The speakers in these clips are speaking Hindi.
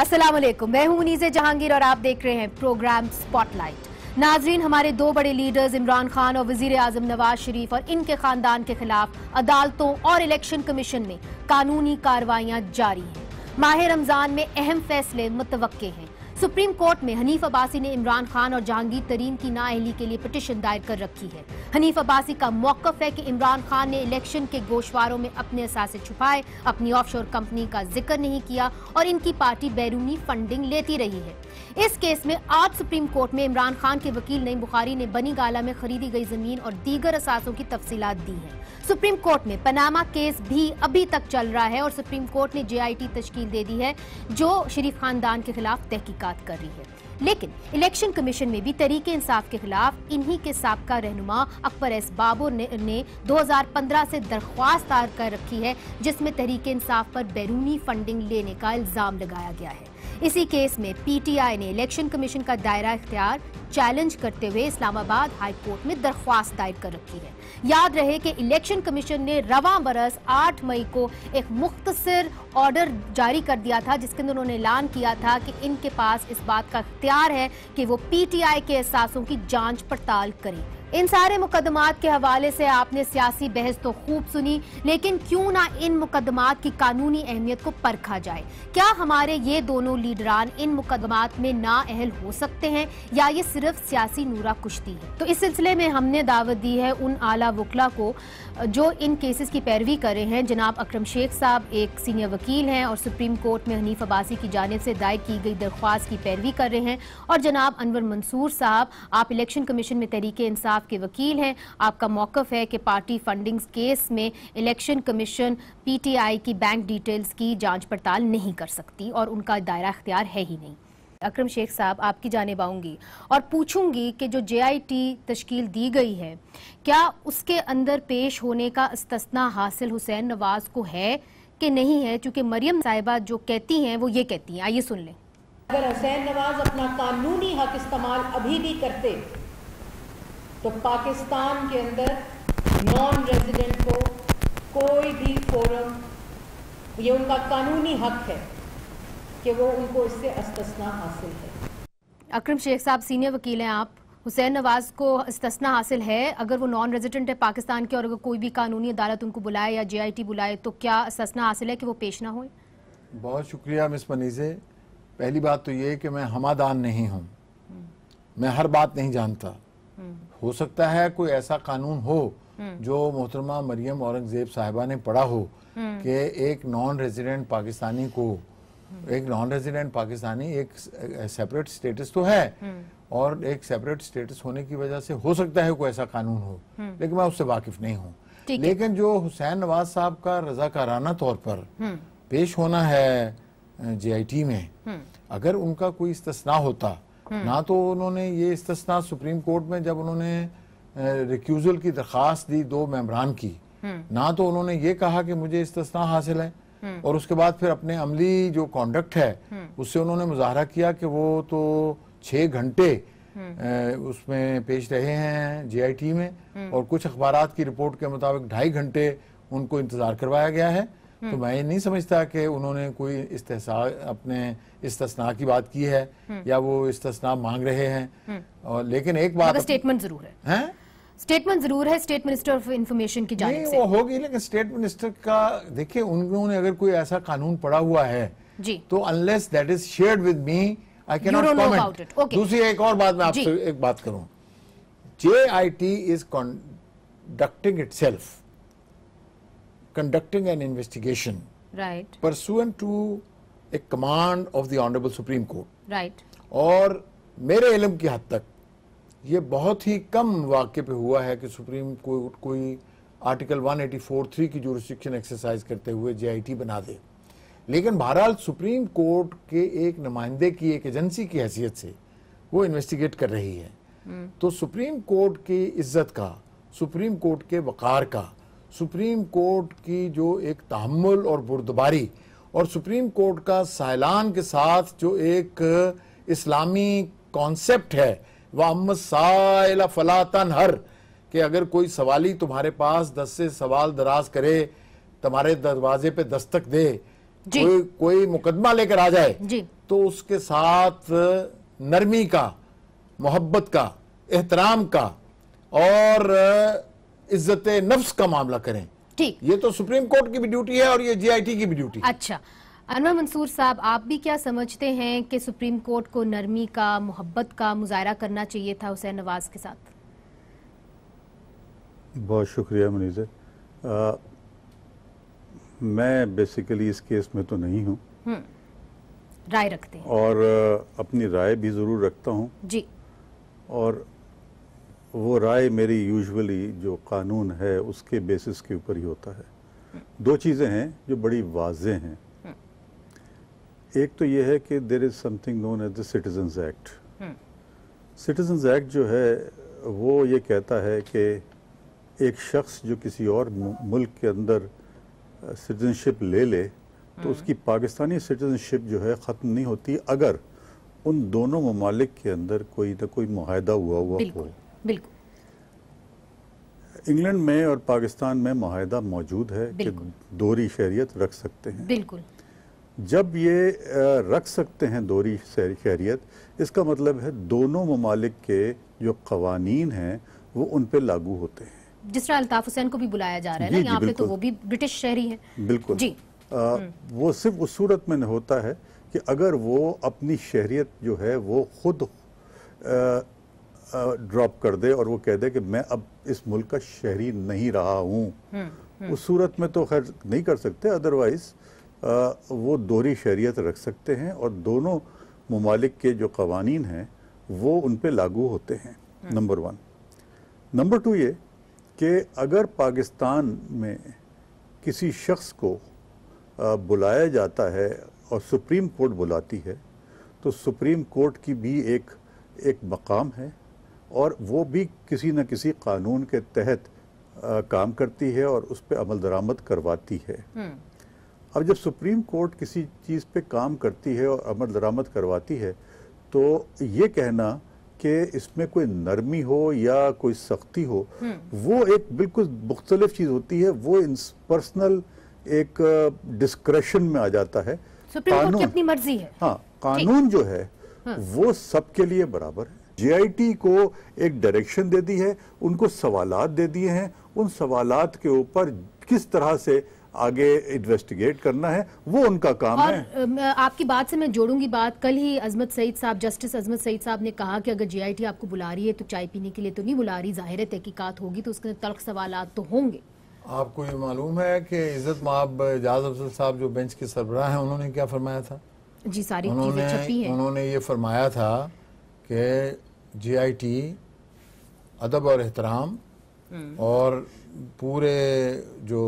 असलम मैं हूं मुनीजे जहांगीर और आप देख रहे हैं प्रोग्राम स्पॉटलाइट नाजरीन हमारे दो बड़े लीडर्स इमरान खान और वजीर आजम नवाज शरीफ और इनके खानदान के खिलाफ अदालतों और इलेक्शन कमीशन में कानूनी कार्रवाइयां जारी हैं माह रमजान में अहम फैसले मुतवे हैं सुप्रीम कोर्ट में हनीफ अब्बासी ने इमरान खान और जहांगीर तरीन की नाअहली के लिए पिटिशन दायर कर रखी है हनीफ अब्बासी का मौकफ है कि इमरान खान ने इलेक्शन के गोशवारों में अपने असासे छुपाए अपनी ऑफशोर कंपनी का जिक्र नहीं किया और इनकी पार्टी बैरूनी फंडिंग लेती रही है इस केस में आज सुप्रीम कोर्ट में इमरान खान के वकील नईम बुखारी ने बनी गाला में खरीदी गई जमीन और दीगर असासों की तफसीलात दी है सुप्रीम कोर्ट में पनामा केस भी अभी तक चल रहा है और सुप्रीम कोर्ट ने जेआईटी तश्कील दे दी है जो शरीफ खानदान के खिलाफ तहकीकत कर रही है लेकिन इलेक्शन कमीशन में भी तरीके इंसाफ के खिलाफ इन्हीं के सबका रहनुमा अकबर एस बाबू ने, ने 2015 से दरख्वास्त दायर कर रखी है जिसमें तरीके इंसाफ पर बैरूनी फंडिंग लेने का इल्जाम लगाया गया है इसी केस में पीटीआई ने इलेक्शन कमीशन का दायरा इख्तियार चैलेंज करते हुए इस्लामाबाद हाईकोर्ट में दरख्वास्त दायर कर रखी है याद रहे कि इलेक्शन कमीशन ने रवा बरस 8 मई को एक मुख्तसर ऑर्डर जारी कर दिया था जिसके अंदर उन्होंने ऐलान किया था कि इनके पास इस बात का अख्तियार है कि वो पीटीआई के एहसासों की जांच पड़ताल करें इन सारे मुकदमात के हवाले से आपने सियासी बहस तो खूब सुनी लेकिन क्यों ना इन मुकदमात की कानूनी अहमियत को परखा जाए क्या हमारे ये दोनों लीडरान इन मुकदमात में ना अहल हो सकते हैं या ये सिर्फ सियासी नूरा कुश्ती है तो इस सिलसिले में हमने दावत दी है उन आला वकला को जो इन केसेस की पैरवी कर रहे हैं जनाब अक्रम शेख साहब एक सीनियर वकील हैं और सुप्रीम कोर्ट में हनीफ अब्बासी की जानब से दायर की गई दरख्वास्त की पैरवी कर रहे हैं और जनाब अनवर मंसूर साहब आप इलेक्शन कमीशन में तहरीक इंसाफ के वकील हैं आपका मौकफ है कि पार्टी फंडिंग केस में इलेक्शन कमीशन पी की बैंक डिटेल्स की जाँच पड़ताल नहीं कर सकती और उनका दायरा अख्तियार है ही नहीं अक्रम शेख साहब आपकी जानेब आऊँगी और पूछूंगी कि जो जे आई टी तश्कील दी गई है क्या उसके अंदर पेश होने का इस्तना हासिल हुसैन नवाज को है कि नहीं है चूँकि मरियम साहिबा जो कहती हैं वो ये कहती हैं आइए सुन लें अगर हुसैन नवाज अपना कानूनी हक इस्तेमाल अभी भी करते तो पाकिस्तान के अंदर नॉन रेजिडेंट को कोई भी फोरम ये उनका कानूनी हक है कि वो उनको इससे अस्तना हासिल है अक्रम शेख साहब सीनियर वकील हैं आप हुसैन नवाज को इस्तना हासिल है अगर वो नॉन रेजिडेंट है पाकिस्तान के और अगर कोई भी कानूनी अदालत उनको बुलाए या जेआईटी बुलाए तो क्या इस्तना हासिल है कि वो पेश ना हो बहुत शुक्रिया मिस मनीजे पहली बात तो ये कि मैं हमादान नहीं हूँ मैं हर बात नहीं जानता हो सकता है कोई ऐसा कानून हो जो मोहतरमा मरियम औरंगजेब साहिबा ने पढ़ा हो कि एक नॉन रेजिडेंट पाकिस्तानी को एक नॉन रेजिडेंट पाकिस्तानी एक सेपरेट स्टेटस तो है हम्म। और एक सेपरेट स्टेटस होने की वजह से हो सकता है कोई ऐसा कानून हो हम्म। लेकिन मैं उससे वाकिफ नहीं हूँ लेकिन जो हुसैन नवाज साहब का रजाकाराना तौर पर हम्म। पेश होना है जेआईटी में अगर उनका कोई इस्तना होता ना तो उन्होंने ये इस्तना सुप्रीम कोर्ट में जब उन्होंने रिक्यूजल की दरखास्त दी दो मेम्बरान की ना तो उन्होंने ये कहा कि मुझे इस्तना हासिल है हम्म। और उसके बाद फिर अपने अमली जो कॉन्डक्ट है हम्म। उससे उन्होंने मुजाहरा किया कि वो तो छः घंटे हम्म। उसमें पेश रहे हैं टी में और कुछ अखबार की रिपोर्ट के मुताबिक ढाई घंटे उनको इंतजार करवाया गया है तो मैं ये नहीं समझता कि उन्होंने कोई इस्तेसा अपने इस्तना की बात की है या वो इस्तना मांग रहे हैं और लेकिन एक बात स्टेटमेंट मतलब जरूर है, है? स्टेटमेंट जरूर है स्टेट मिनिस्टर ऑफ इन्फॉर्मेशन की जानी वो होगी लेकिन स्टेट मिनिस्टर का देखिए उन्होंने अगर कोई ऐसा कानून पड़ा हुआ है जी तो unless that is shared with me I cannot comment कमेंट दूसरी एक और बात मैं आपसे एक बात करूं J I T is conducting itself conducting an investigation right pursuant to a command of the supreme court right और मेरे इलम की हद तक ये बहुत ही कम वाक्य पे हुआ है कि सुप्रीम कोर्ट कोई आर्टिकल 184.3 की जोरिस्टिक्शन एक्सरसाइज करते हुए जेआईटी बना दे लेकिन बहरहाल सुप्रीम कोर्ट के एक नुमाइंदे की एक एजेंसी की हैसियत से वो इन्वेस्टिगेट कर रही है हम्म। तो सुप्रीम कोर्ट की इज्जत का सुप्रीम कोर्ट के वक़ार का सुप्रीम कोर्ट की जो एक तहमुल और बुरदबारी और सुप्रीम कोर्ट का साइलान के साथ जो एक इस्लामी कॉन्सेप्ट है वाहम फलातन हर कि अगर कोई सवाली तुम्हारे पास दस से सवाल दराज करे तुम्हारे दरवाजे पे दस्तक दे कोई कोई मुकदमा लेकर आ जाए तो उसके साथ नरमी का मोहब्बत का एहतराम का और इज्जत नफ्स का मामला करें ठीक ये तो सुप्रीम कोर्ट की भी ड्यूटी है और ये जीआईटी की भी ड्यूटी अच्छा अनवर मंसूर साहब आप भी क्या समझते हैं कि सुप्रीम कोर्ट को नरमी का मोहब्बत का मुजाहरा करना चाहिए था हुसैन नवाज के साथ बहुत शुक्रिया मनीजर मैं बेसिकली इस केस में तो नहीं हूँ हम्म, राय रखते हैं और आ, अपनी राय भी ज़रूर रखता हूँ जी और वो राय मेरी यूजुअली जो कानून है उसके बेसिस के ऊपर ही होता है हम्म। दो चीज़ें हैं जो बड़ी वाज हैं एक तो ये है कि there is something known as citizen act citizen act जो है वो ये कहता है कि एक शख्स जो किसी और मुल्क के अंदर सिटीजनशिप ले ले तो हम्म। उसकी पाकिस्तानी सिटीजनशिप जो है ख़त्म नहीं होती अगर उन दोनों ममालिक के अंदर कोई ना कोई माहिदा हुआ हुआ हो इंग्लैंड में और पाकिस्तान में माहिदा मौजूद है कि दोहरी शहरीत रख सकते हैं बिल्कुल जब ये रख सकते हैं दोहरी शहरीत इसका मतलब है दोनों ममालिक के जो कवानीन हैं वो उन पर लागू होते हैं जिस तरह अल्ताफ हुसैन को भी बुलाया जा रहा है ना यहाँ पे तो वो भी ब्रिटिश शहरी है बिल्कुल जी आ, हम्म। वो सिर्फ उस सूरत में नहीं होता है कि अगर वो अपनी शहरीत जो है वो खुद ड्रॉप कर दे और वो कह दे कि मैं अब इस मुल्क का शहरी नहीं रहा हूँ हम्म, हम्म। उस सूरत में तो खैर नहीं कर सकते अदरवाइज़ वो दोहरी शहरीत रख सकते हैं और दोनों ममालिक के जो कवानीन हैं वो उन पर लागू होते हैं नंबर वन नंबर टू ये कि अगर पाकिस्तान में किसी शख्स को बुलाया जाता है और सुप्रीम कोर्ट बुलाती है तो सुप्रीम कोर्ट की भी एक एक मकाम है और वो भी किसी न किसी कानून के तहत आ, काम करती है और उस पर अमल दरामद करवाती है हम्म। अब जब सुप्रीम कोर्ट किसी चीज़ पे काम करती है और अमर दरामद करवाती है तो ये कहना कि इसमें कोई नरमी हो या कोई सख्ती हो हम्म। वो एक बिल्कुल मुख्तलिफ चीज़ होती है वो पर्सनल एक डिस्क्रेशन में आ जाता है कानून अपनी मर्जी है हाँ कानून जो है हाँ। वो सबके लिए बराबर है जेआईटी को एक डायरेक्शन दे दी है उनको सवालात दे दिए हैं उन सवालात के ऊपर किस तरह से आगे इन्वेस्टिगेट करना है वो उनका काम और है आपकी बात से मैं जोड़ूंगी बात कल ही अजमत सईद साहब जस्टिस अजमत सईद साहब ने कहा कि अगर जीआईटी आपको बुला रही है तो चाय पीने के लिए तो नहीं बुला रही जाहिर है तहकीकत होगी तो उसके तर्क सवाल तो होंगे आपको ये मालूम है कि इज़्ज़त माब एजाज अफजल साहब जो बेंच के सरबरा हैं उन्होंने क्या फरमाया था जी सारी उन्होंने छपी हैं उन्होंने ये फरमाया था कि जीआईटी अदब और एहतराम हम्म। और पूरे जो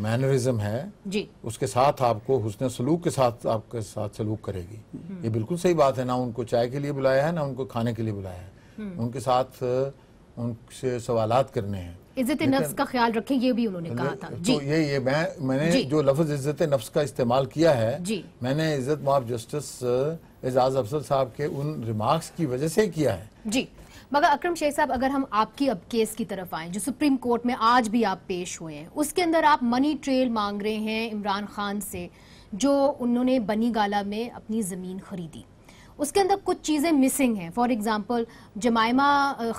मैनरिज्म है जी उसके साथ आपको हुसन सलूक के साथ आपके साथ सलूक करेगी हम्म। ये बिल्कुल सही बात है ना उनको चाय के लिए बुलाया है ना उनको खाने के लिए बुलाया है हम्म। उनके साथ उनसे सवाल करने हैं इज्जत नफ्स का ख्याल रखें ये भी उन्होंने कहा था तो जी तो ये ये मैं मैंने जो लफ्ज इज्जत नफ्स का इस्तेमाल किया है जी मैंने इज्जत माफ जस्टिस एजाज अफसर साहब के उन रिमार्क्स की वजह से किया है जी मगर अक्रम शेख साहब अगर हम आपकी अब केस की तरफ आए जो सुप्रीम कोर्ट में आज भी आप पेश हुए हैं उसके अंदर आप मनी ट्रेल मांग रहे हैं इमरान खान से जो उन्होंने बनी गाला में अपनी ज़मीन खरीदी उसके अंदर कुछ चीज़ें मिसिंग हैं फॉर एग्ज़ाम्पल जमायमा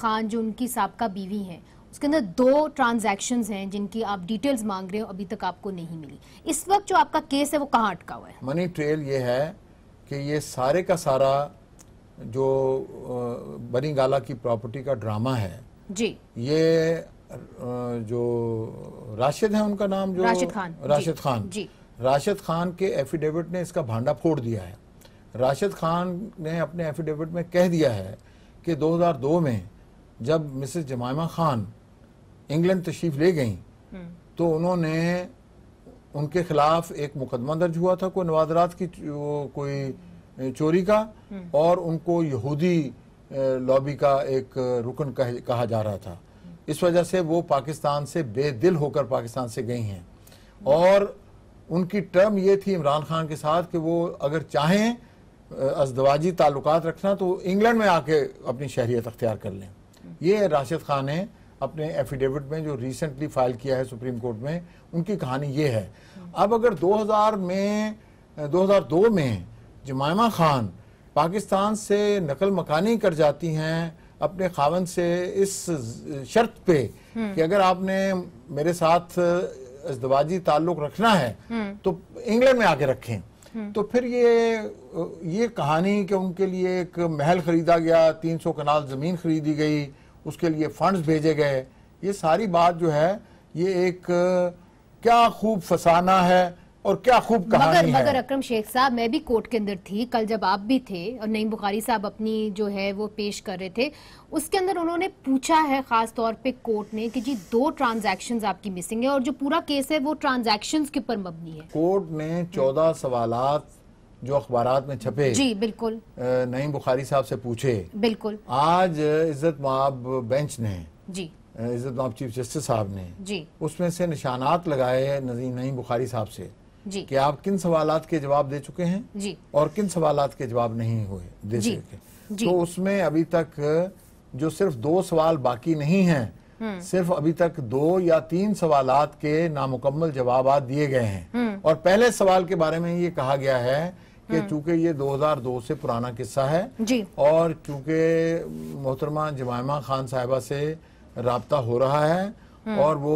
खान जो उनकी सबका बीवी हैं उसके अंदर दो ट्रांजैक्शंस हैं जिनकी आप डिटेल्स मांग रहे हो अभी तक आपको नहीं मिली इस वक्त जो आपका केस है वो कहाँ अटका हुआ है मनी ट्रेल ये है कि ये सारे का सारा जो बनी गाला की प्रॉपर्टी का ड्रामा है जी ये जो राशिद है उनका नाम जो राशिद खान राशिद जी, खान जी राशिद खान के एफिडेविट ने इसका भांडा फोड़ दिया है राशिद खान ने अपने एफिडेविट में कह दिया है कि 2002 में जब मिसेस जमायमा खान इंग्लैंड तशरीफ ले गई हम्म। तो उन्होंने उनके खिलाफ एक मुकदमा दर्ज हुआ था कोई नवादरात की कोई चोरी का और उनको यहूदी लॉबी का एक रुकन कह, कहा जा रहा था इस वजह से वो पाकिस्तान से बेदिल होकर पाकिस्तान से गई हैं और उनकी टर्म ये थी इमरान खान के साथ कि वो अगर चाहें अजदवाजी ताल्लुक रखना तो इंग्लैंड में आके अपनी शहरीत अख्तियार कर लें ये राशिद खान ने अपने एफिडेविट में जो रिसेंटली फाइल किया है सुप्रीम कोर्ट में उनकी कहानी ये है अब अगर 2000 में 2002 में जमायमा खान पाकिस्तान से नकल मकानी कर जाती हैं अपने खावन से इस शर्त पे हम्म। कि अगर आपने मेरे साथ अजदवाजी ताल्लुक रखना है हम्म। तो इंग्लैंड में आके रखें हम्म। तो फिर ये ये कहानी कि उनके लिए एक महल खरीदा गया 300 कनाल ज़मीन खरीदी गई उसके लिए फंड्स भेजे गए ये सारी बात जो है ये एक क्या खूब फसाना है और क्या खूब मगर, है मगर अक्रम शेख साहब मैं भी कोर्ट के अंदर थी कल जब आप भी थे और नईम बुखारी साहब अपनी जो है वो पेश कर रहे थे उसके अंदर उन्होंने पूछा है खास तौर पे कोर्ट ने कि जी दो ट्रांजैक्शंस आपकी मिसिंग है और जो पूरा केस है वो ट्रांजैक्शंस के ऊपर मबनी है कोर्ट ने चौदह सवाल जो अखबार में छपे जी बिल्कुल नईम बुखारी साहब से पूछे बिल्कुल आज इज्जत माब बेंच ने जी इज्जत चीफ जस्टिस साहब ने जी उसमें से निशानात लगाए नजीम नईम बुखारी साहब से जी कि आप किन सवाल के जवाब दे चुके हैं जी और किन सवाल के जवाब नहीं हुए दे जी, चुके जी, तो उसमें अभी तक जो सिर्फ दो सवाल बाकी नहीं है हम्म। सिर्फ अभी तक दो या तीन सवाल के नामुकम्मल जवाब दिए गए हैं हम्म। और पहले सवाल के बारे में ये कहा गया है कि हम्म। चूंकि ये 2002 से पुराना किस्सा है जी। और चूंकि मोहतरमा जमायमा खान साहिबा से रबता हो रहा है हम्म। और वो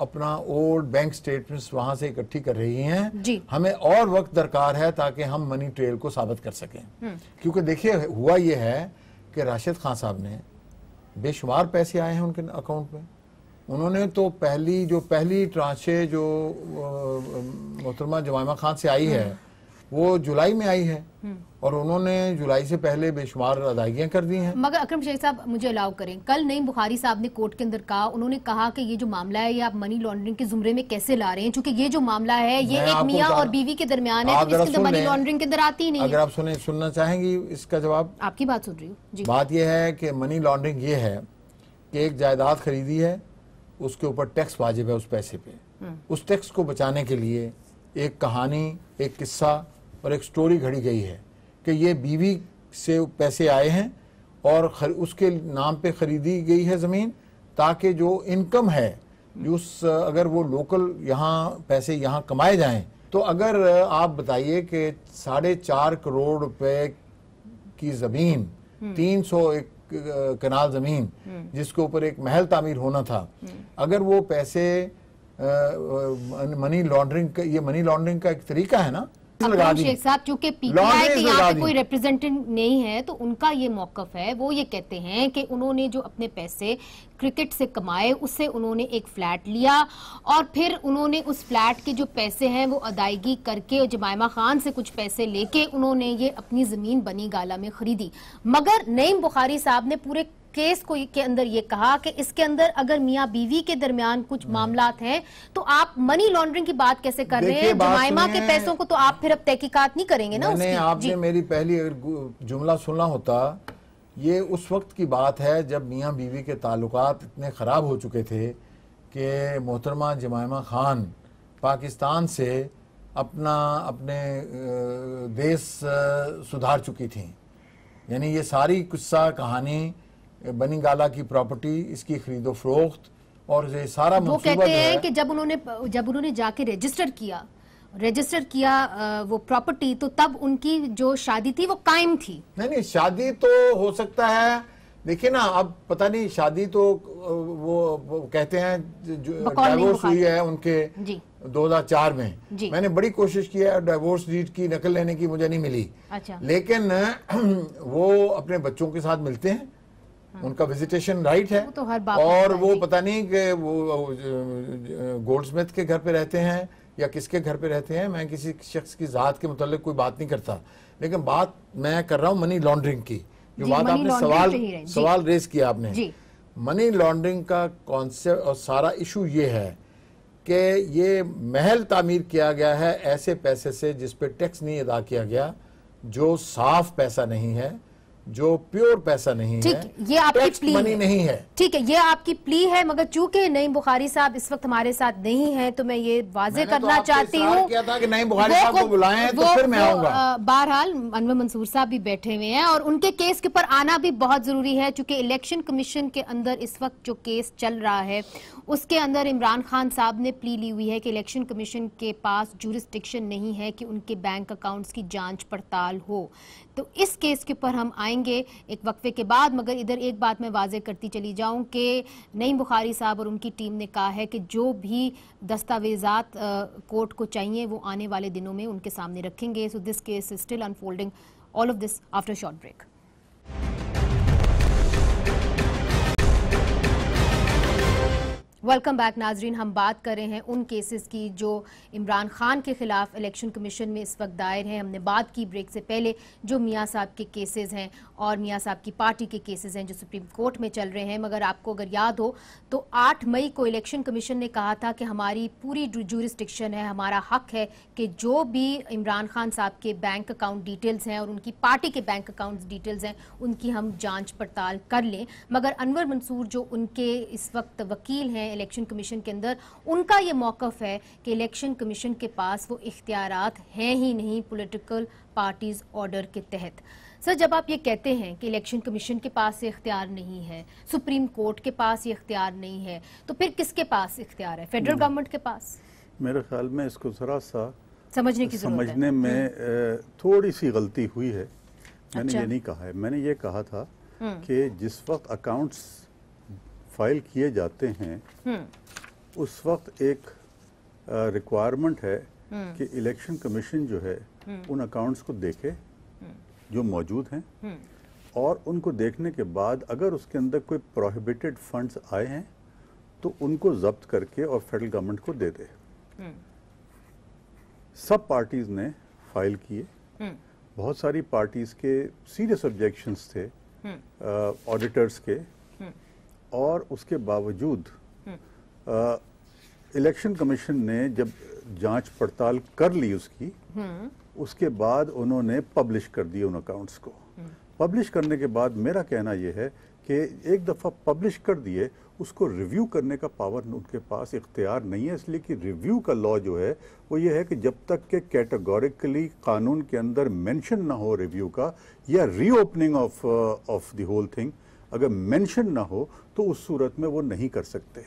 अपना ओल्ड बैंक स्टेटमेंट्स वहां से इकट्ठी कर रही हैं हमें और वक्त दरकार है ताकि हम मनी ट्रेल को साबित कर सकें हम्म। क्योंकि देखिए हुआ ये है कि राशिद खान साहब ने बेशुमार पैसे आए हैं उनके अकाउंट में उन्होंने तो पहली जो पहली ट्रांचे जो मोहतरमा जवामा खान से आई है हम्म। वो जुलाई में आई है हम्म। और उन्होंने जुलाई से पहले बेशुमार अदायगियां कर दी हैं मगर अक्रम शेख साहब मुझे अलाउ करें कल नईम बुखारी साहब ने कोर्ट के अंदर कहा उन्होंने कहा कि ये जो मामला है ये आप मनी लॉन्ड्रिंग के जुमरे में कैसे ला रहे हैं क्योंकि ये जो मामला है ये एक मियाँ और बीवी के दरमियान है तो मनी लॉन्ड्रिंग के अंदर आती ही नहीं अगर आप सुने सुनना चाहेंगी इसका जवाब आपकी बात सुन रही हूँ बात यह है कि मनी लॉन्ड्रिंग ये है कि एक जायदाद खरीदी है उसके ऊपर टैक्स वाजिब है उस पैसे पे हम्म। उस टैक्स को बचाने के लिए एक कहानी एक किस्सा और एक स्टोरी घड़ी गई है कि ये बीवी से पैसे आए हैं और खर, उसके नाम पे खरीदी गई है ज़मीन ताकि जो इनकम है हम्म। उस अगर वो लोकल यहाँ पैसे यहाँ कमाए जाएं तो अगर आप बताइए कि साढ़े चार करोड़ रुपए की ज़मीन हम्म। तीन सौ एक कनाल ज़मीन हम्म। जिसके ऊपर एक महल तामीर होना था अगर वो पैसे मनी लॉन्ड्रिंग ये मनी लॉन्ड्रिंग का एक तरीका है ना शेख साहब चूंकि पीटीआई के यहाँ पे कोई रिप्रेजेंटेटिव नहीं है तो उनका ये मौकफ है वो ये कहते हैं कि उन्होंने जो अपने पैसे क्रिकेट से कमाए उससे उन्होंने एक फ्लैट लिया और फिर उन्होंने उस फ्लैट के जो पैसे हैं वो अदायगी करके जमायमा खान से कुछ पैसे लेके उन्होंने ये अपनी जमीन बनी गाला में खरीदी मगर नईम बुखारी साहब ने पूरे केस को के अंदर ये कहा कि इसके अंदर अगर मियाँ बीवी के दरमियान कुछ हाँ। मामला हैं तो आप मनी लॉन्ड्रिंग की बात कैसे कर रहे हैं जमाइमा के पैसों को तो आप फिर अब तहकीकत नहीं करेंगे ना उसकी आपने मेरी पहली अगर जुमला सुना होता ये उस वक्त की बात है जब मियाँ बीवी के ताल्लुक इतने ख़राब हो चुके थे कि मोहतरमा जमाइमा खान पाकिस्तान से अपना अपने देश सुधार चुकी थी यानी ये सारी कुस्सा कहानी बनी गाला की प्रॉपर्टी इसकी खरीदो फरोख्त और ये सारा वो कहते हैं कि जब उन्होंने जब उन्होंने जाके रजिस्टर किया रजिस्टर किया वो प्रॉपर्टी तो तब उनकी जो शादी थी वो कायम थी नहीं नहीं शादी तो हो सकता है देखिए ना अब पता नहीं शादी तो वो, वो कहते हैं जो डाइवोर्स हुई है उनके 2004 में मैंने बड़ी कोशिश की है डाइवोर्स डीट की नकल लेने की मुझे नहीं मिली अच्छा लेकिन वो अपने बच्चों के साथ मिलते हैं उनका विजिटेशन राइट है तो हर और वो पता नहीं कि वो गोल्ड स्मिथ के घर पे रहते हैं या किसके घर पे रहते हैं मैं किसी शख्स की ज़ात के मतलब कोई बात नहीं करता लेकिन बात मैं कर रहा हूँ मनी लॉन्ड्रिंग की जो बात आपने सवाल सवाल रेज किया आपने मनी लॉन्ड्रिंग का कॉन्सेप्ट और सारा इशू ये है कि ये महल तामीर किया गया है ऐसे पैसे से जिस पे टैक्स नहीं अदा किया गया जो साफ पैसा नहीं है जो प्योर पैसा नहीं ठीक, है ये आपकी प्ली मनी नहीं है ठीक है ये आपकी प्ली है मगर चूंकि नईम बुखारी साहब इस वक्त हमारे साथ नहीं है तो मैं ये वाजे तो करना तो चाहती हूँ तो बहरहाल अनवर मंसूर साहब भी बैठे हुए हैं और उनके केस के ऊपर आना भी बहुत जरूरी है चूंकि इलेक्शन कमीशन के अंदर इस वक्त जो केस चल रहा है उसके अंदर इमरान खान साहब ने प्ली ली हुई है कि इलेक्शन कमीशन के पास जूरिस्टिक्शन नहीं है कि उनके बैंक अकाउंट्स की जांच पड़ताल हो तो इस केस के ऊपर हम आएंगे एक वक्फे के बाद मगर इधर एक बात मैं वाजे करती चली जाऊं कि नई बुखारी साहब और उनकी टीम ने कहा है कि जो भी दस्तावेजात कोर्ट को चाहिए वो आने वाले दिनों में उनके सामने रखेंगे so this case is still unfolding all of this after short break welcome back नाजरीन हम बात कर रहे हैं उन केसेस की जो इमरान खान के खिलाफ इलेक्शन कमीशन में इस वक्त दायर हैं हमने बात की ब्रेक से पहले जो मियाँ साहब के केसेस हैं और मियाँ साहब की पार्टी के केसेस हैं जो सुप्रीम कोर्ट में चल रहे हैं मगर आपको अगर याद हो तो 8 मई को इलेक्शन कमीशन ने कहा था कि हमारी पूरी जूरिस्टिक्शन है हमारा हक है कि जो भी इमरान खान साहब के बैंक अकाउंट डिटेल्स हैं और उनकी पार्टी के बैंक अकाउंट डिटेल्स हैं उनकी हम जाँच पड़ताल कर लें मगर अनवर मंसूर जो उनके इस वक्त वकील हैं इलेक्शन कमीशन के अंदर उनका ये मौकफ है कि इलेक्शन कमीशन के पास वो इख्तियार हैं ही नहीं पोलिटिकल पार्टीज़ ऑर्डर के तहत सर जब आप ये कहते हैं कि इलेक्शन कमीशन के पास ये इख्तियार नहीं है सुप्रीम कोर्ट के पास ये इख्तियार नहीं है तो फिर किसके पास इख्तियार है फेडरल गवर्नमेंट hmm. के पास मेरे ख्याल में इसको जरा सा समझने की समझने में hmm. थोड़ी सी गलती हुई है मैंने अच्छा। ये नहीं कहा है मैंने ये कहा था hmm. कि जिस वक्त अकाउंट्स फाइल किए जाते हैं उस वक्त एक रिक्वायरमेंट है कि इलेक्शन कमीशन जो है उन अकाउंट्स को देखे जो मौजूद हैं हम्म। और उनको देखने के बाद अगर उसके अंदर कोई प्रोहिबिटेड फंड्स आए हैं तो उनको जब्त करके और फेडरल गवर्नमेंट को दे दे हम्म। सब पार्टीज ने फाइल किए हम्म। बहुत सारी पार्टीज के सीरियस ऑब्जेक्शंस थे ऑडिटर्स के और उसके बावजूद इलेक्शन कमीशन ने जब जांच पड़ताल कर ली उसकी उसके बाद उन्होंने पब्लिश कर दिए उन अकाउंट्स को पब्लिश करने के बाद मेरा कहना यह है कि एक दफ़ा पब्लिश कर दिए उसको रिव्यू करने का पावर उनके पास इख्तियार नहीं है इसलिए कि रिव्यू का लॉ जो है वो ये है कि जब तक के कैटेगोरिकली कानून के अंदर मेंशन ना हो रिव्यू का या reopening of of the whole thing अगर मेंशन ना हो तो उस सूरत में वो नहीं कर सकते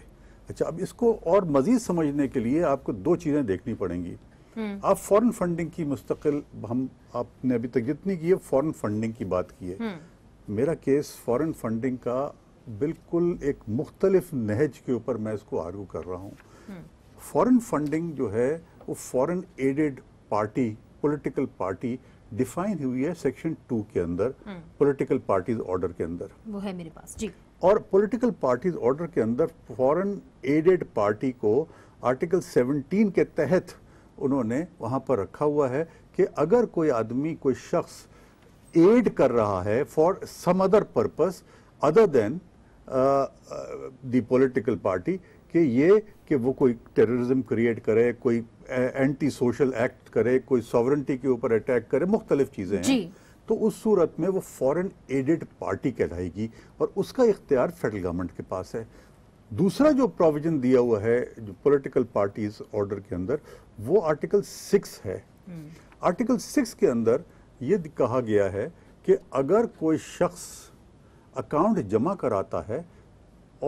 अच्छा अब इसको और मज़ीद समझने के लिए आपको दो चीज़ें देखनी पड़ेंगी हम्म। आप फॉरेन फंडिंग की मुस्तकिल हम आपने अभी तक जितनी की है फॉरेन फंडिंग की बात की है हम्म। मेरा केस फॉरेन फंडिंग का बिल्कुल एक मुख्तलिफ नहज के ऊपर मैं इसको आर्गू कर रहा हूँ फॉरेन हम्म। फंडिंग जो है वो foreign aided party political party define हुई है सेक्शन टू के अंदर पॉलिटिकल पार्टीज ऑर्डर के अंदर वो है मेरे पास जी और पॉलिटिकल पार्टीज ऑर्डर के अंदर फॉरेन एडेड पार्टी को आर्टिकल 17 के तहत उन्होंने वहाँ पर रखा हुआ है कि अगर कोई आदमी कोई शख्स एड कर रहा है for some other purpose other than the political party कि ये कि वो कोई टेररिज्म क्रिएट करे कोई एंटी सोशल एक्ट करे कोई सॉवरेंटी के ऊपर अटैक करे मुख्तलिफ चीज़ें हैं तो उस सूरत में वो फॉरेन एडेड पार्टी कहलाएगी और उसका इख्तियार फेडरल गवर्नमेंट के पास है दूसरा जो प्रोविजन दिया हुआ है जो पॉलिटिकल पार्टीज ऑर्डर के अंदर वो आर्टिकल सिक्स है आर्टिकल हम्म। सिक्स के अंदर ये कहा गया है कि अगर कोई शख्स अकाउंट जमा कराता है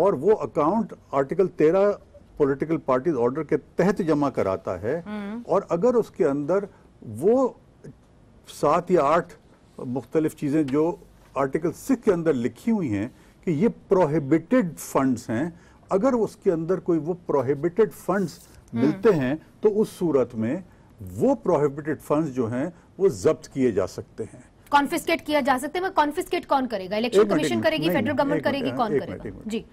और वो अकाउंट आर्टिकल तेरह पॉलिटिकल पार्टीज ऑर्डर के तहत जमा कराता है हम्म। और अगर उसके अंदर वो सात या आठ मुख्तलिफ चीज़ें जो आर्टिकल सिक्स के अंदर लिखी हुई हैं कि ये प्रोहिबिटेड फंड्स हैं अगर उसके अंदर कोई वो प्रोहिबिटेड हम्म। फंड्स मिलते हैं तो उस सूरत में वो प्रोहिबिटेड फंड्स जो हैं वो जब्त किए जा सकते हैं कॉन्फिस्केट किया जा सकते हैं कॉन्फिस्केट कौन करेगा इलेक्शन कमीशन करेगी फेडरल गवर्नमेंट करेगी कौन करेगा जी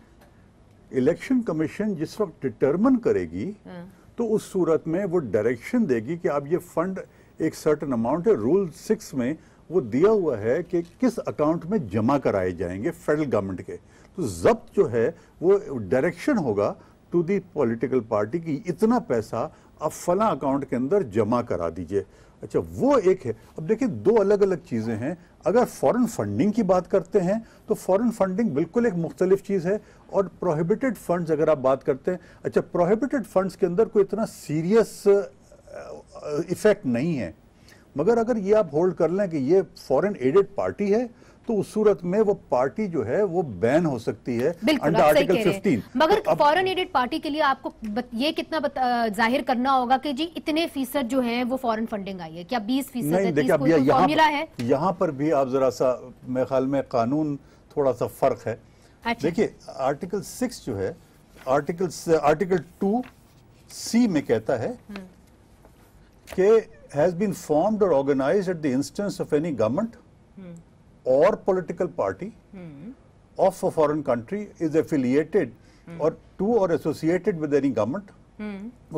इलेक्शन कमीशन जिस वक्त डिटर्मन करेगी हम्म। तो उस सूरत में वो डायरेक्शन देगी कि आप ये फंड एक सर्टन अमाउंट है रूल सिक्स में वो दिया हुआ है कि किस अकाउंट में जमा कराए जाएंगे फेडरल गवर्नमेंट के तो जब्त जो है वो डायरेक्शन होगा टू दी पॉलिटिकल पार्टी की इतना पैसा अब फला अकाउंट के अंदर जमा करा दीजिए अच्छा वो एक है अब देखिए दो अलग अलग चीज़ें हैं अगर फॉरेन फंडिंग की बात करते हैं तो फॉरेन फंडिंग बिल्कुल एक मुख्तलिफ चीज़ है और प्रोहिबिटेड फंड्स अगर आप बात करते हैं अच्छा प्रोहिबिटेड फंड्स के अंदर कोई इतना सीरियस इफ़ेक्ट नहीं है मगर अगर ये आप होल्ड कर लें कि ये फॉरेन एडेड पार्टी है तो उस सूरत में वो पार्टी जो है वो बैन हो सकती है अंडर आर्टिकल 15 मगर फॉरेन एडेड पार्टी के लिए आपको ये कितना जाहिर करना होगा कि जी इतने फीसद जो है वो फॉरेन फंडिंग आई है क्या बीस फीसद तो यहाँ पर भी आप जरा सा मेरे ख्याल में कानून थोड़ा सा फर्क है अच्छा। देखिए आर्टिकल सिक्स जो है आर्टिकल आर्टिकल टू सी में कहता है हम्म। कि हैज बीन फॉर्म्ड और organised at the instance of any government or political party of a foreign country is affiliated or to or associated with any government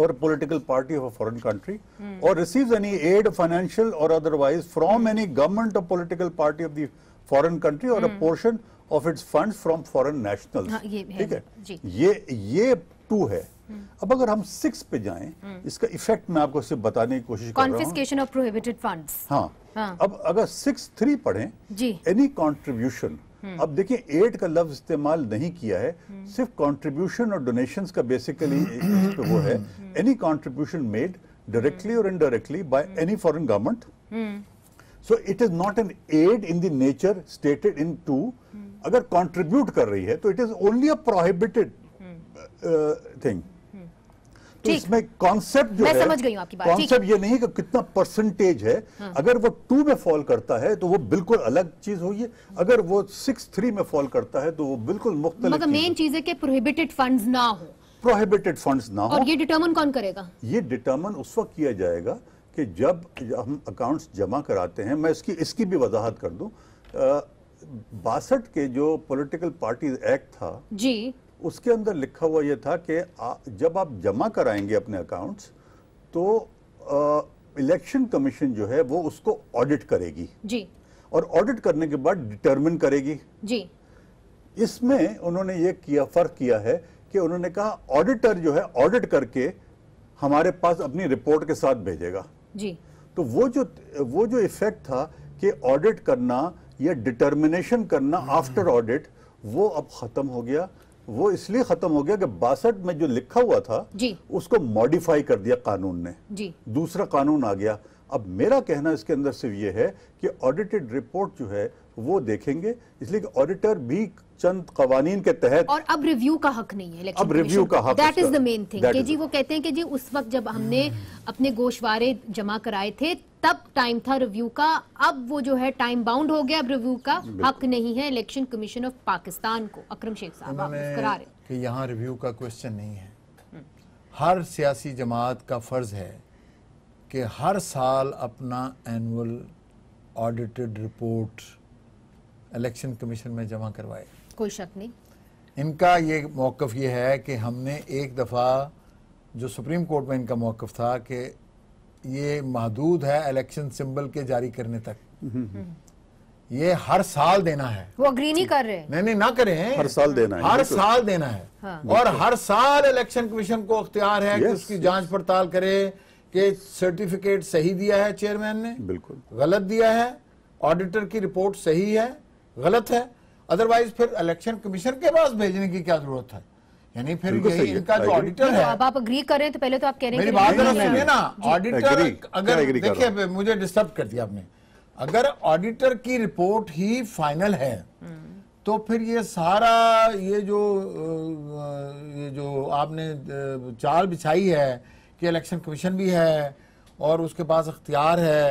or a political party of a foreign country or receives any aid financial or otherwise from any government or political party of the foreign country or a portion of its funds from foreign nationals. हाँ, ये, है, ये ये टू है अब अगर हम सिक्स पे जाएं हम्म। इसका इफेक्ट मैं आपको सिर्फ बताने की कोशिश कर रहा ऑफ प्रोहिबिटेड फंड्स हाँ अब अगर सिक्स थ्री पढ़ें एनी कॉन्ट्रीब्यूशन हम्म। अब देखिए एड का लफ्ज इस्तेमाल नहीं किया है हम्म। सिर्फ कंट्रीब्यूशन और डोनेशंस का बेसिकली वो है एनी कंट्रीब्यूशन मेड डायरेक्टली और indirectly by any foreign government so it is not an aid in the nature stated in to अगर कंट्रीब्यूट कर रही है तो it is only a prohibited thing तो इसमें कॉन्सेप्ट जो मैं है समझ गई आपकी बात कॉन्सेप्ट ये नहीं कि कितना परसेंटेज है हाँ। अगर वो टू में फॉल करता है तो वो बिल्कुल अलग चीज होगी अगर वो सिक्स थ्री में फॉल करता है तो वो बिल्कुल मुख्तलिफ मगर मेन चीज है कि प्रोहिबिटेड फंड्स ना हो प्रोहिबिटेड फंड्स ना हो और ये डिटर्मन कौन करेगा ये डिटर्मन उस वक्त किया जाएगा कि जब हम अकाउंट्स जमा कराते हैं मैं इसकी इसकी भी वजाहत कर दूं बासठ के जो पॉलिटिकल पार्टीज एक्ट था जी उसके अंदर लिखा हुआ यह था कि जब आप जमा कराएंगे अपने अकाउंट्स तो इलेक्शन कमीशन जो है वो उसको ऑडिट करेगी जी और ऑडिट करने के बाद डिटरमिन करेगी जी इसमें उन्होंने ये किया फर्क किया है कि उन्होंने कहा ऑडिटर जो है ऑडिट करके हमारे पास अपनी रिपोर्ट के साथ भेजेगा जी तो वो जो वो जो इफेक्ट था कि ऑडिट करना या डिटर्मिनेशन करना आफ्टर ऑडिट वो अब खत्म हो गया वो इसलिए खत्म हो गया कि बासठ में जो लिखा हुआ था जी। उसको मॉडिफाई कर दिया कानून ने जी। दूसरा कानून आ गया अब मेरा कहना इसके अंदर सिर्फ ये है कि ऑडिटेड रिपोर्ट जो है वो देखेंगे इसलिए कि ऑडिटर भी चंद कवानीन के तहत और अब रिव्यू का हक नहीं है अब रिव्यू का हक that is the main thing जी वो कहते हैं कि जी उस वक्त जब हमने अपने गोशवारे जमा कराए थे तब टाइम था रिव्यू का अब वो जो है टाइम बाउंड हो गया अब रिव्यू का हक नहीं है इलेक्शन कमीशन ऑफ पाकिस्तान को अक्रम शेख साहब कि यहाँ रिव्यू का क्वेश्चन नहीं है हर सियासी जमात का फ़र्ज़ है कि हर साल अपना annual audited report election commission में जमा करवाए कोई शक नहीं इनका ये मौकफ ये है कि हमने एक दफ़ा जो सुप्रीम कोर्ट में इनका मौकफ था कि ये महदूद है इलेक्शन सिंबल के जारी करने तक हम्म। ये हर साल देना है वो अग्री नहीं कर रहे नहीं नहीं ना करें हर साल देना है हर साल देना है हाँ। और हर साल इलेक्शन कमीशन को अख्तियार है कि उसकी जांच पड़ताल करे कि सर्टिफिकेट सही दिया है चेयरमैन ने बिल्कुल गलत दिया है ऑडिटर की रिपोर्ट सही है गलत है अदरवाइज फिर इलेक्शन कमीशन के पास भेजने की क्या जरूरत है यानी फिर यही इनका जो ऑडिटर है तो आप आप अग्री कर रहे हैं तो पहले तो आप कह रहे हैं मेरी बात तो ना ऑडिटर अगर देखिए मुझे डिस्टर्ब कर दिया आपने अगर ऑडिटर की रिपोर्ट ही फाइनल है तो फिर ये सारा ये जो ये जो आपने चाल बिछाई है कि इलेक्शन कमीशन भी है और उसके पास अख्तियार है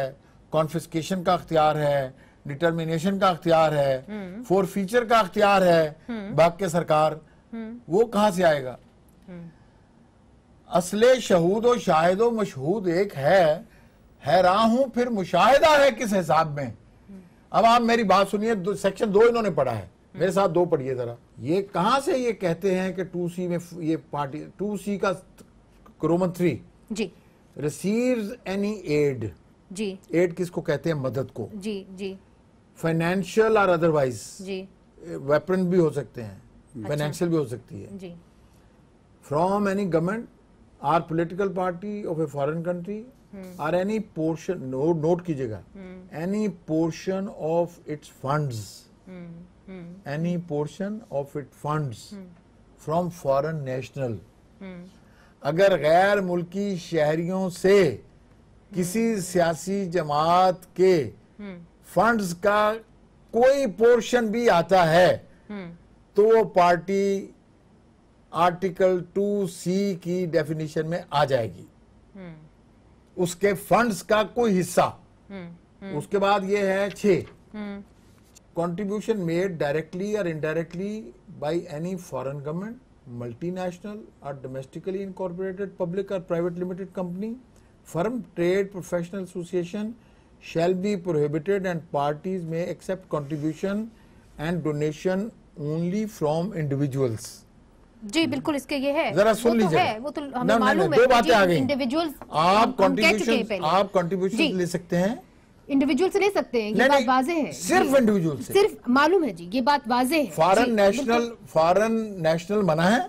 कॉन्फिस्केशन का अख्तियार है डिटर्मिनेशन का अख्तियार है हम्म। फोर फीचर का अख्तियार है हम्म। बाग के सरकार हम्म। वो कहा से आएगा असले शहूद और शाहिद और मशहूद एक है हैरा हूं फिर मुशाहिदा है किस हिसाब में अब आप मेरी बात सुनिए सेक्शन दो इन्होंने पढ़ा है मेरे साथ दो पढ़िए जरा ये कहां से ये कहते हैं कि टू सी में ये पार्टी टू सी का क्रोमन three G receives any aid जी एड किसको कहते हैं मदद को जी जी फाइनेंशियल और अदरवाइज वेपन भी हो सकते हैं फाइनेंशियल अच्छा। भी हो सकती है from any government or political party of a foreign country or any portion note कीजिएगा any portion of its funds any portion of it funds from foreign national अगर गैर मुल्की शहरियों से किसी हम्म। सियासी जमात के हम्म। फंड्स का कोई पोर्शन भी आता है हम्म। तो वो पार्टी आर्टिकल टू सी की डेफिनेशन में आ जाएगी हम्म। उसके फंड्स का कोई हिस्सा हम्म, उसके बाद ये है छ कंट्रीब्यूशन मेड डायरेक्टली और indirectly by any foreign government multinational और डोमेस्टिकली इनकॉर्पोरेटेड पब्लिक और private limited company firm trade professional association shall be prohibited and parties may accept contribution and donation only from individuals जी बिल्कुल इसके ये है जरा सुन तो लीजिए वो तो हमें मालूम है दो बातें आ गई इंडिविजुअल आप कंट्रीब्यूशन आप कंट्रीब्यूशन ले सकते हैं इंडिविजुअल से ले सकते हैं ये बात वाजे है सिर्फ इंडिविजुअल सिर्फ मालूम है जी ये बात वाजे है फॉरेन नेशनल फॉरेन नेशनल मना है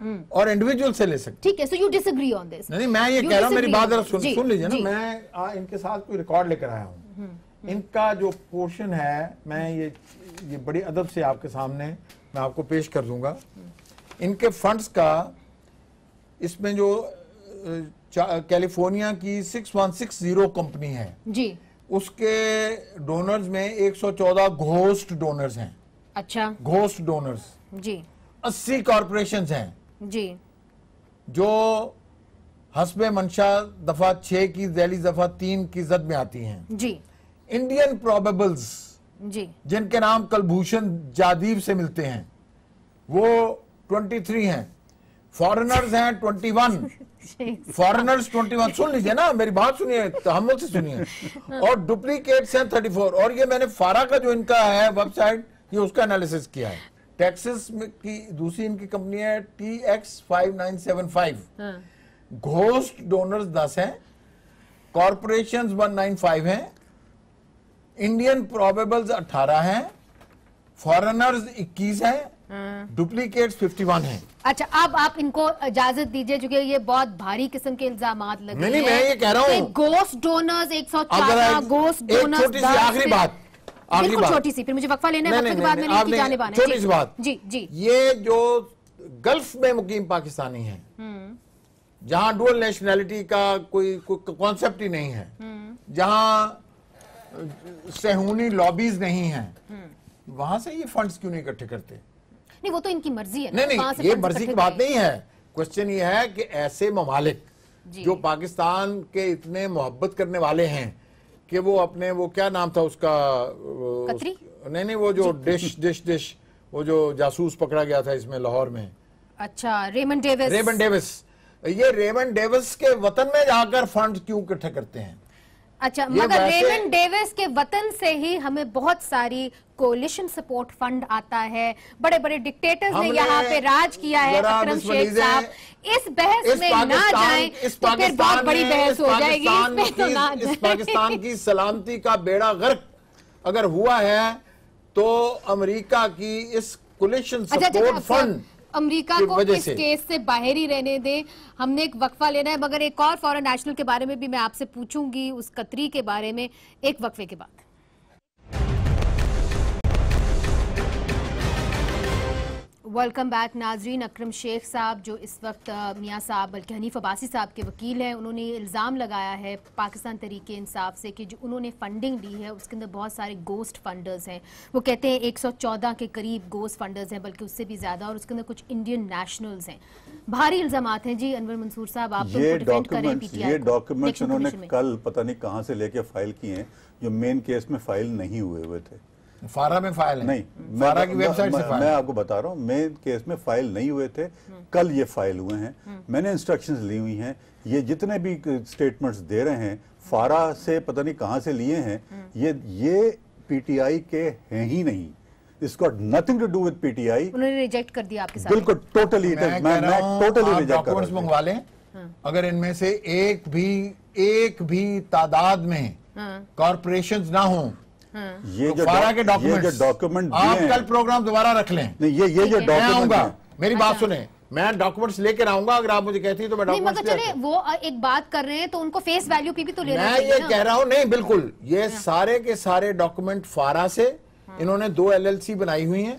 हम्म। और इंडिविजुअल से ले सकते ठीक है so you disagree on this नहीं मैं ये कह रहा हूं मेरी बात जरा सुन सुन लीजिए ना मैं आ, इनके साथ कोई रिकॉर्ड लेकर आया हूं हम्म, हम्म। इनका जो पोर्शन है मैं ये ये बड़ी अदब से आपके सामने मैं आपको पेश कर दूंगा इनके फंड्स का इसमें जो कैलिफोर्निया की 6160 कंपनी है जी उसके डोनर्स में 114 घोस्ट डोनर्स हैं अच्छा घोस्ट डोनर्स जी अस्सी कॉरपोरेशन हैं जी जो हसब मंशा दफा छह की जैली दफा तीन की जद में आती हैं जी इंडियन प्रोबेबल्स जी जिनके नाम कलभूषण जादीव से मिलते हैं वो 23 हैं फॉरेनर्स हैं 21 ट्वेंटी 21 सुन लीजिए ना मेरी बात सुनिए हम से सुनिए और डुप्लीकेट्स हैं 34 और ये मैंने फारा का जो इनका है वेबसाइट ये उसका एनालिसिस किया है टेक्सस की दूसरी इनकी कंपनी है T X five nine seven five ghost donors दस है कॉरपोरेशन वन नाइन फाइव है इंडियन प्रोबेबल्स अट्ठारह है फॉरेनर्स इक्कीस है डुप्लीकेट फिफ्टी वन है अच्छा अब आप इनको इजाजत दीजिए क्योंकि ये बहुत भारी किस्म के इल्जाम लगे नहीं, नहीं मैं ये कह रहा हूँ गोस्ट डोनर्स एक सौ गोस्ट आखिरी बात आखिरी बात छोटी सी फिर मुझे वक्फा लेना है बाद में छोटी सी बात जी जी ये जो गल्फ में मुकीम पाकिस्तानी है हम्म। जहां डुअल नेशनैलिटी का कोई कॉन्सेप्ट ही नहीं है हम्म। जहां सेहूनी लॉबीज नहीं है हम्म। वहां से ये फंड्स क्यों नहीं इकट्ठे करते नहीं वो तो इनकी मर्जी है नहीं नहीं ये मर्जी की बात नहीं है क्वेश्चन ये है कि ऐसे ममालिक जो पाकिस्तान के इतने मोहब्बत करने वाले हैं कि वो अपने वो क्या नाम था उसका उस, नहीं नहीं वो जो डिश डिश डिश वो जो जासूस पकड़ा गया था इसमें लाहौर में अच्छा रेमन डेविस रेमन डेविस ये रेमन डेविस के वतन में जाकर फंड क्यों इकट्ठे करते हैं अच्छा मगर रेमन डेविस के वतन से ही हमें बहुत सारी कोलिशन सपोर्ट फंड आता है बड़े बड़े डिक्टेटर्स ने यहाँ पे राज किया है अकरम शेख साहब इस बहस इस में ना जाएं तो फिर बहुत बड़ी बहस हो जाएगी तो ना इस पाकिस्तान की सलामती का बेड़ा गर्क अगर हुआ है तो अमेरिका की इस कोलिशन सपोर्ट फंड अमेरिका को इस से। केस से बाहर ही रहने दें हमने एक वक्फा लेना है मगर एक और फॉरन नेशनल के बारे में भी मैं आपसे पूछूंगी उस कतरी के बारे में एक वक्फे के बाद वेलकम बैक नाजरीन अक्रम शेख साहब जो इस वक्त मियाँ साहब बल्कि हनीफ अबासी साहब के वकील हैं उन्होंने इल्ज़ाम लगाया है पाकिस्तान तरीके इंसाफ से कि जो उन्होंने फंडिंग दी है उसके अंदर बहुत सारे गोस्ट फंडर्स हैं वो कहते हैं 114 के करीब गोस्ट फंडर्स हैं बल्कि उससे भी ज़्यादा और उसके अंदर कुछ इंडियन नेशनल्स हैं भारी इल्ज़ाम हैं जी अनवर मंसूर साहब आप ये डॉक्यूमेंट्स उन्होंने कल पता नहीं कहाँ से लेके फाइल किए हैं जो मेन केस में फाइल नहीं हुए हुए थे फारा में फाइल है नहीं hmm. फारा की वेबसाइट से फाइल मैं आपको बता रहा हूँ मेन केस में फाइल नहीं हुए थे hmm. कल ये फाइल हुए हैं hmm. मैंने इंस्ट्रक्शंस ली हुई हैं ये जितने भी स्टेटमेंट्स दे रहे हैं फारा से पता नहीं कहाँ से लिए हैं ये ये पीटीआई के हैं ही नहीं it's got nothing to do with PTI उन्होंने रिजेक्ट कर दिया आपके साथ बिल्कुल टोटली मैं मैं टोटली रिजेक्ट कर रहा मंगवा लें अगर इनमें से एक भी एक भी तादाद में कॉरपोरेशंस ना हो हम्म। तो ये जो के डॉक्यूमेंट जो डॉक्यूमेंट आप कल प्रोग्राम दोबारा रख लें नहीं ये ये जो डॉक्यूमेंट मेरी बात अच्छा। सुने मैं डॉक्यूमेंट्स लेकर आऊंगा अगर आप मुझे कहती तो मैं डॉक्यूमेंट्स मगर चले वो एक बात कर रहे हैं तो उनको फेस वैल्यू की भी तो लेना मैं ये कह रहा हूँ नहीं बिल्कुल ये अच्छा। सारे के सारे डॉक्यूमेंट फारा से हाँ। इन्होंने दो एलएलसी बनाई हुई है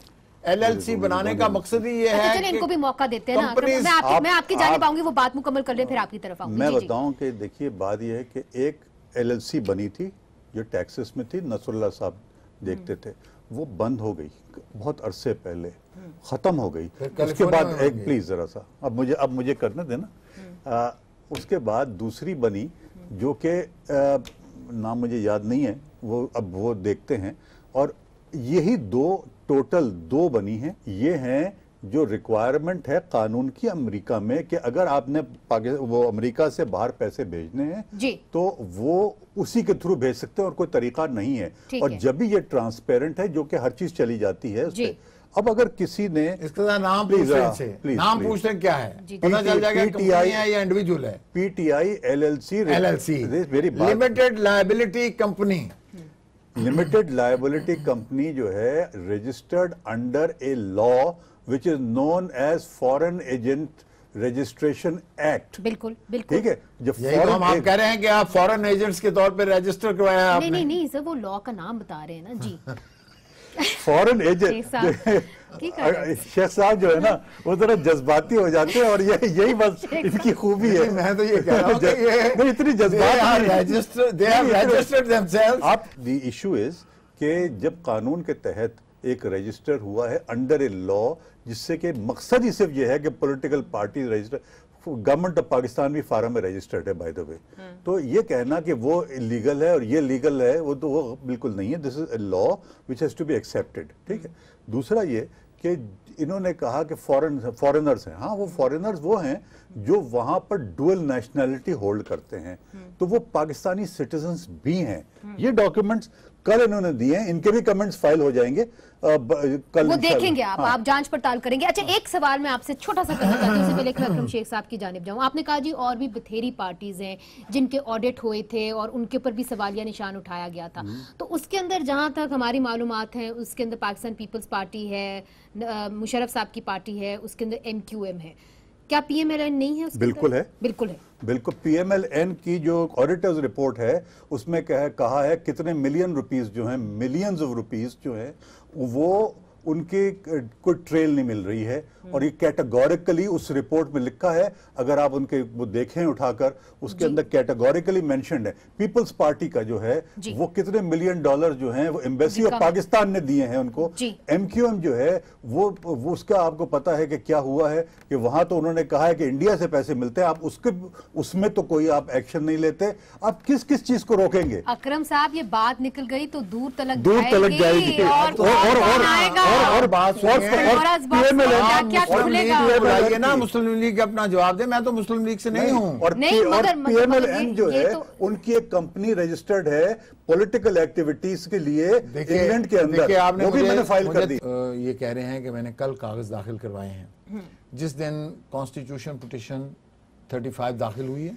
एलएलसी बनाने का मकसद ही ये अच्छा, है इनको भी मौका देते हैं मैं आपकी जाने पाऊंगी वो बात मुकम्मल कर ले फिर आपकी तरफ मैं बताऊँ की देखिए बात यह है की एक एल बनी थी जो टैक्सेस में थी नसरुल्ला साहब देखते हम्म। थे वो बंद हो गई बहुत अरसे पहले हम्म। ख़त्म हो गई उसके बाद एक प्लीज़ ज़रा सा अब मुझे अब मुझे करने देना हम्म। आ, उसके बाद दूसरी बनी जो कि नाम मुझे याद नहीं है वो अब वो देखते हैं और यही दो टोटल दो बनी हैं ये हैं जो रिक्वायरमेंट है कानून की अमेरिका में कि अगर आपने वो अमेरिका से बाहर पैसे भेजने हैं तो वो उसी के थ्रू भेज सकते हैं और कोई तरीका नहीं है और है। जब भी ये ट्रांसपेरेंट है जो कि हर चीज चली जाती है उससे अब अगर किसी ने इसका तो नाम प्लीज प्लीज हाँ, नाम पूछते क्या है पता चल जाएगा पीटीआई है या इंडिविजुअल है PTI LLC LLC very limited liability company limited liability company जो है registered under a law which is known as foreign agent registration act बिल्कुल बिल्कुल ठीक है जब यही तो हम आप कह रहे हैं कि आप फॉरेन एजेंट्स के तौर पे रजिस्टर करवाया आपने नहीं नहीं नहीं सर वो लॉ का नाम बता रहे हैं ना जी फॉरेन एजेंट शेख साहब जो है ना वो जरा जज्बाती हो जाते हैं और ये यही बस इनकी खूबी है मैं तो ये कह रहा हूँ ये इतनी जज्बात आप द इशू इज कि जब कानून के तहत एक रजिस्टर हुआ है अंडर ए लॉ जिससे कि मकसद ही सिर्फ ये है कि political party register government of Pakistan भी फार्म में रजिस्टर्ड है बाय द वे तो ये कहना कि वो इलीगल है और ये लीगल है वो तो वो बिल्कुल नहीं है this is a law which has to be accepted ठीक है हम्म। दूसरा ये कि इन्होंने कहा कि फॉरेन फॉरेनर्स हैं हाँ वो फॉरेनर्स वो हैं जो वहाँ पर डुअल नेशनैलिटी होल्ड करते हैं हम्म। तो वो पाकिस्तानी सिटीजन्स भी हैं हम्म। ये डॉक्यूमेंट्स कल इन्होंने दिए हैं इनके भी कमेंट्स फाइल हो जाएंगे आ, कल वो देखेंगे आप हाँ। आप जांच पड़ताल करेंगे अच्छा हाँ। एक सवाल मैं आपसे छोटा सा करना चाहती हूँ उससे हाँ। अक्रम शेख साहब की जानब जाऊँ आपने कहा जी और भी बथेरी पार्टीज हैं जिनके ऑडिट हुए थे और उनके ऊपर भी सवालिया निशान उठाया गया था हम्म। तो उसके अंदर जहाँ तक हमारी मालूम है उसके अंदर पाकिस्तान पीपल्स पार्टी है मुशरफ साहब की पार्टी है उसके अंदर एम है क्या पीएमएलएन नहीं है बिल्कुल है बिल्कुल है बिल्कुल पीएमएलएन की जो ऑडिटर्स रिपोर्ट है उसमें कहा है कितने मिलियन रुपीस जो हैं मिलियंस ऑफ रुपीस जो है वो उनके कोई ट्रेल नहीं मिल रही है और ये कैटेगोरिकली उस रिपोर्ट में लिखा है अगर आप उनके वो देखें उठाकर उसके अंदर कैटेगोरिकली मेंशनड है पीपल्स पार्टी का जो है वो कितने मिलियन डॉलर जो है वो एम्बेसी ऑफ पाकिस्तान ने दिए हैं उनको एमक्यूएम जो है वो, वो उसका आपको पता है कि क्या हुआ है कि वहां तो उन्होंने कहा है कि इंडिया से पैसे मिलते हैं आप उसके उसमें तो कोई आप एक्शन नहीं लेते आप किस किस चीज को रोकेंगे अक्रम साहब ये बात निकल गई तो दूर तलक दूर तलक जाएगी और और हाँ। और ना मुस्लिम लीग अपना जवाब दे मैं तो मुस्लिम लीग से नहीं हूँ और पीएमएलएन मतलब जो है तो- उनकी एक कंपनी रजिस्टर्ड है पॉलिटिकल एक्टिविटीज के लिए इंग्लैंड के अंदर आपने वो भी मैंने फाइल कर दी ये कह रहे हैं कि मैंने कल कागज दाखिल करवाए हैं हम्म। जिस दिन कॉन्स्टिट्यूशन पिटिशन 35 दाखिल हुई है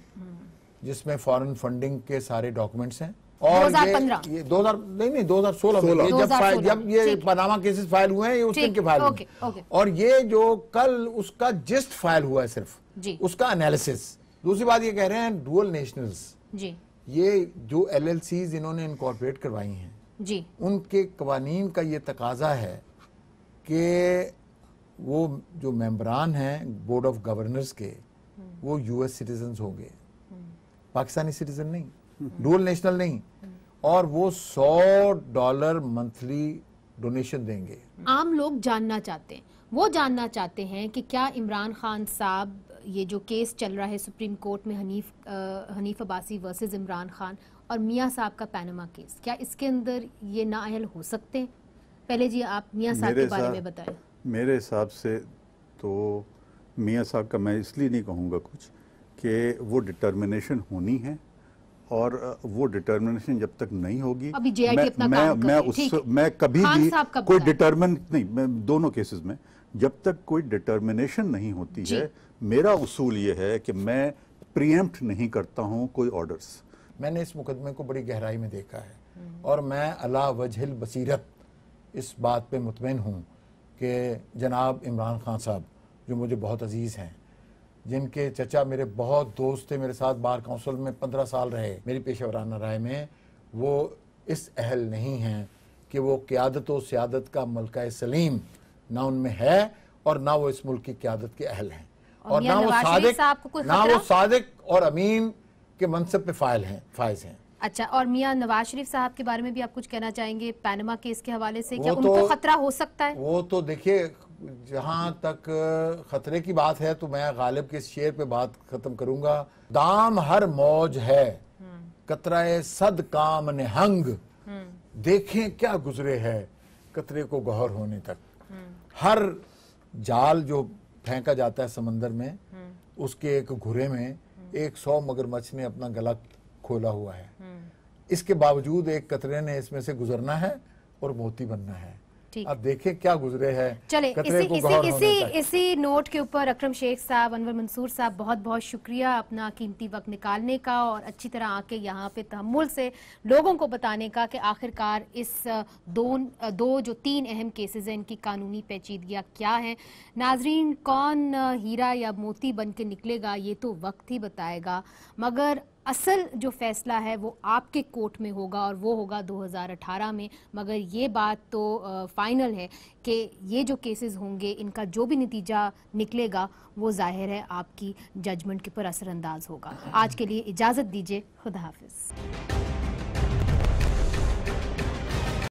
जिसमें फॉरेन फंडिंग के सारे डॉक्यूमेंट्स हैं और 2015 ये, ये 2000 नहीं नहीं 2016 में ये जब जब ये पनामा केसेस फाइल हुए हैं ये उस दिन के फाइल ओके, ओके। और ये जो कल उसका जिस्ट फाइल हुआ है सिर्फ उसका एनालिसिस दूसरी बात ये कह रहे हैं डुअल नेशनल्स जी ये जो एल सी इन्होंने इनकॉर्पोरेट करवाई हैं जी उनके कवानीन का ये तकाजा है कि वो जो मेम्बरान हैं बोर्ड ऑफ गवर्नर्स के वो यूएस सिटीजन होंगे हम्म। पाकिस्तानी सिटीजन नहीं डूल नेशनल नहीं और वो सौ डॉलर मंथली डोनेशन देंगे आम लोग जानना चाहते हैं वो जानना चाहते हैं कि क्या इमरान खान साहब ये जो केस चल रहा है सुप्रीम कोर्ट में हनीफ आ, हनीफ अब्बासी वर्सेस इमरान खान और मियाँ साहब का पैनमा केस क्या इसके अंदर ये नाअहल हो सकते हैं पहले जी आप मियां साहब के बारे में बताएं मेरे हिसाब से तो मियां साहब का मैं इसलिए नहीं कहूँगा कुछ कि वो डिटर्मिनेशन होनी है और वो डिटर्मिनेशन जब तक नहीं होगी मैं मैं, मैं उस मैं कभी भी कोई डिटर्मिन नहीं मैं दोनों केसेस में जब तक कोई डिटर्मिनेशन नहीं होती है मेरा उसूल ये है कि मैं प्रियम्प्ट नहीं करता हूँ कोई ऑर्डर्स मैंने इस मुकदमे को बड़ी गहराई में देखा है और मैं अला वजहल बसीरत इस बात पे मुतमिन हूँ कि जनाब इमरान खान साहब जो मुझे बहुत अजीज़ हैं जिनके चचा मेरे बहुत दोस्त थे मेरे साथ बार काउंसिल में पंद्रह साल रहे मेरी पेशेवराना राय में वो इस अहल नहीं हैं कि वो क्यादत व सियादत का मलका सलीम ना उनमें है और ना वो इस मुल्क की क्यादत के अहल हैं और, ना वो सादिक ना वो सादिक और अमीन के मनसब पे फायल हैं फायज हैं अच्छा और मियां नवाज शरीफ साहब के बारे में भी आप कुछ कहना चाहेंगे पैनमा केस के हवाले से क्या तो, उनको खतरा हो सकता है वो तो देखिए जहाँ तक खतरे की बात है तो मैं गालिब के शेर पे बात खत्म करूंगा दाम हर मौज है कतरा सद काम निहंग देखें क्या गुजरे है कतरे को गौर होने तक हर जाल जो फेंका जाता है समंदर में उसके एक घुरे में एक सौ मगरमच्छ ने अपना गला खोला हुआ है इसके बावजूद एक कतरे ने इसमें से गुजरना है और मोती बनना है अब देखें क्या गुजरे हैं चले इसी इसी इसी इसी नोट के ऊपर अक्रम शेख साहब अनवर मंसूर साहब बहुत बहुत शुक्रिया अपना कीमती वक्त निकालने का और अच्छी तरह आके यहाँ पे तहमुल से लोगों को बताने का कि आखिरकार इस दो दो जो तीन अहम केसेस हैं इनकी कानूनी पेचीदगियाँ क्या हैं नाजरीन कौन हीरा या मोती बन के निकलेगा ये तो वक्त ही बताएगा मगर असल जो फैसला है वो आपके कोर्ट में होगा और वो होगा 2018 में मगर ये बात तो फाइनल है कि ये जो केसेस होंगे इनका जो भी नतीजा निकलेगा वो जाहिर है आपकी जजमेंट के ऊपर असरअंदाज होगा आज के लिए इजाज़त दीजिए खुदा हाफिज़